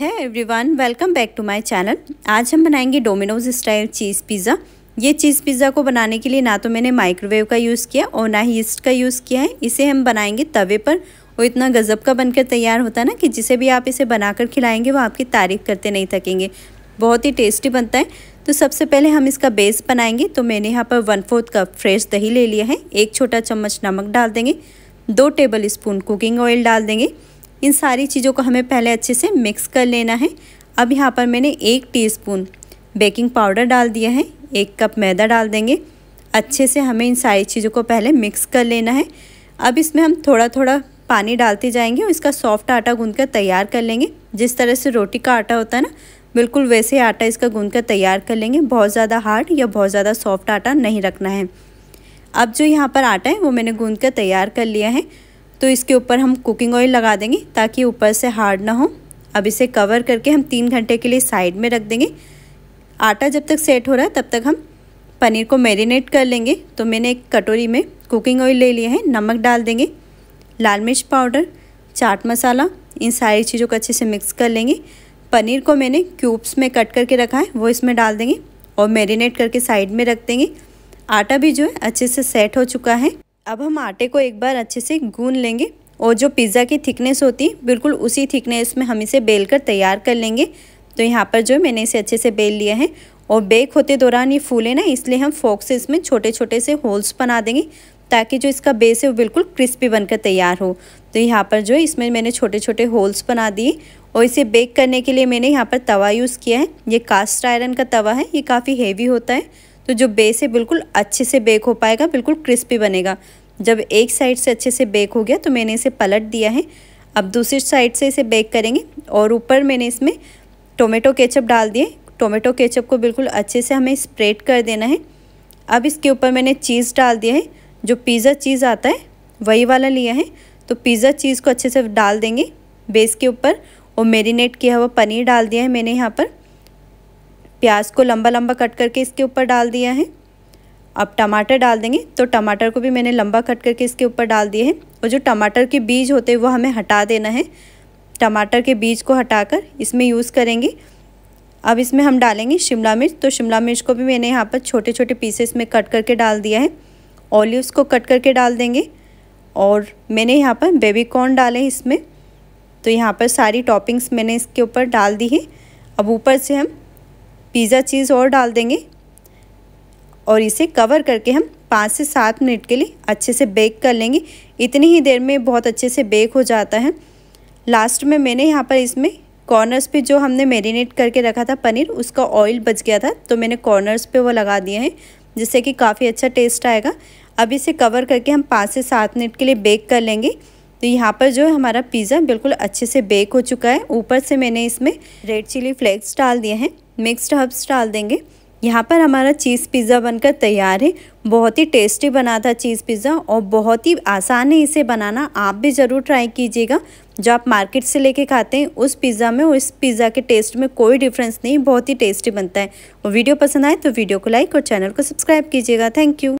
है everyone welcome back to my channel आज हम बनाएंगे डोमिनोज स्टाइल चीज़ पिज़्ज़ा ये चीज़ पिज़्ज़ा को बनाने के लिए ना तो मैंने माइक्रोवेव का यूज़ किया और ना ही ईस्ट का यूज़ किया है इसे हम बनाएंगे तवे पर वो इतना गज़ब का बनकर तैयार होता ना कि जिसे भी आप इसे बनाकर खिलाएंगे वो आपकी तारीफ़ करते नहीं थकेंगे बहुत ही टेस्टी बनता है तो सबसे पहले हम इसका बेस बनाएंगे तो मैंने यहाँ पर वन फोर्थ कप फ्रेश दही ले लिया है एक छोटा चम्मच नमक डाल देंगे दो टेबल स्पून कुकिंग ऑयल डाल देंगे इन सारी चीज़ों को हमें पहले अच्छे से मिक्स कर लेना है अब यहाँ पर मैंने एक टीस्पून बेकिंग पाउडर डाल दिया है एक कप मैदा डाल देंगे अच्छे से हमें इन सारी चीज़ों को पहले मिक्स कर लेना है अब इसमें हम थोड़ा थोड़ा पानी डालते जाएंगे और इसका सॉफ्ट आटा गूँध कर तैयार कर लेंगे जिस तरह से रोटी का आटा होता है ना बिल्कुल वैसे आटा इसका गूँध कर तैयार कर लेंगे बहुत ज़्यादा हार्ड या बहुत ज़्यादा सॉफ्ट आटा नहीं रखना है अब जो यहाँ पर आटा है वो मैंने गूँध कर तैयार कर लिया है तो इसके ऊपर हम कुकिंग ऑयल लगा देंगे ताकि ऊपर से हार्ड ना हो अब इसे कवर करके हम तीन घंटे के लिए साइड में रख देंगे आटा जब तक सेट हो रहा है तब तक हम पनीर को मैरिनेट कर लेंगे तो मैंने एक कटोरी में कुकिंग ऑयल ले लिया है नमक डाल देंगे लाल मिर्च पाउडर चाट मसाला इन सारी चीज़ों को अच्छे से मिक्स कर लेंगे पनीर को मैंने क्यूब्स में कट करके रखा है वो इसमें डाल देंगे और मैरिनेट करके साइड में रख देंगे आटा भी जो है अच्छे से सेट हो चुका है अब हम आटे को एक बार अच्छे से गून लेंगे और जो पिज़्ज़ा की थिकनेस होती है बिल्कुल उसी थिकनेस में हम इसे बेल कर तैयार कर लेंगे तो यहाँ पर जो मैंने इसे अच्छे से बेल लिया है और बेक होते दौरान ये फूले ना इसलिए हम फोक से इसमें छोटे छोटे से होल्स बना देंगे ताकि जो इसका बेस है वो बिल्कुल क्रिस्पी बनकर तैयार हो तो यहाँ पर जो इसमें मैंने छोटे छोटे होल्स बना दिए और इसे बेक करने के लिए मैंने यहाँ पर तवा यूज़ किया है ये कास्ट आयरन का तवा है ये काफ़ी हेवी होता है तो जो बेस है बिल्कुल अच्छे से बेक हो पाएगा बिल्कुल क्रिस्पी बनेगा जब एक साइड से अच्छे से बेक हो गया तो मैंने इसे पलट दिया है अब दूसरी साइड से इसे बेक करेंगे और ऊपर मैंने इसमें टोमेटो केचप डाल दिए टोमेटो केचप को बिल्कुल अच्छे से हमें स्प्रेड कर देना है अब इसके ऊपर मैंने चीज़ डाल दिया है जो पिज़्ज़ा चीज़ आता है वही वाला लिया है तो पिज़्ज़ा चीज़ को अच्छे से डाल देंगे बेस के ऊपर और मेरीनेट किया हुआ पनीर डाल दिया है मैंने यहाँ पर प्याज को लंबा लंबा कट करके इसके ऊपर डाल दिया है अब टमाटर डाल देंगे तो टमाटर को भी मैंने लंबा कट करके इसके ऊपर डाल दिए हैं और जो टमाटर के बीज होते हैं वो हमें हटा देना है टमाटर के बीज को हटाकर इसमें यूज़ करेंगे अब इसमें हम डालेंगे शिमला मिर्च तो शिमला मिर्च को भी मैंने यहाँ पर छोटे छोटे पीसेस में कट करके डाल दिया है ऑलिव्स को कट करके डाल देंगे और मैंने यहाँ पर बेबी कॉर्न डाले इसमें तो यहाँ पर सारी टॉपिंग्स मैंने इसके ऊपर डाल दी है अब ऊपर से हम पिज़्ज़ा चीज़ और डाल देंगे और इसे कवर करके हम पाँच से सात मिनट के लिए अच्छे से बेक कर लेंगे इतनी ही देर में बहुत अच्छे से बेक हो जाता है लास्ट में मैंने यहाँ पर इसमें कॉर्नर्स पे जो हमने मैरिनेट करके रखा था पनीर उसका ऑयल बच गया था तो मैंने कॉर्नर्स पे वो लगा दिए हैं जिससे कि काफ़ी अच्छा टेस्ट आएगा अब इसे कवर करके हम पाँच से सात मिनट के लिए बेक कर लेंगे तो यहाँ पर जो है हमारा पिज़्ज़ा बिल्कुल अच्छे से बेक हो चुका है ऊपर से मैंने इसमें रेड चिली फ्लेक्स डाल दिए हैं मिक्सड हर्ब्स डाल देंगे यहाँ पर हमारा चीज़ पिज़्ज़ा बनकर तैयार है बहुत ही टेस्टी बना था चीज़ पिज़्ज़ा और बहुत ही आसान है इसे बनाना आप भी ज़रूर ट्राई कीजिएगा जो आप मार्केट से लेके खाते हैं उस पिज़्ज़ा में और इस पिज़्ज़ा के टेस्ट में कोई डिफरेंस नहीं बहुत ही टेस्टी बनता है और वीडियो पसंद आए तो वीडियो को लाइक और चैनल को सब्सक्राइब कीजिएगा थैंक यू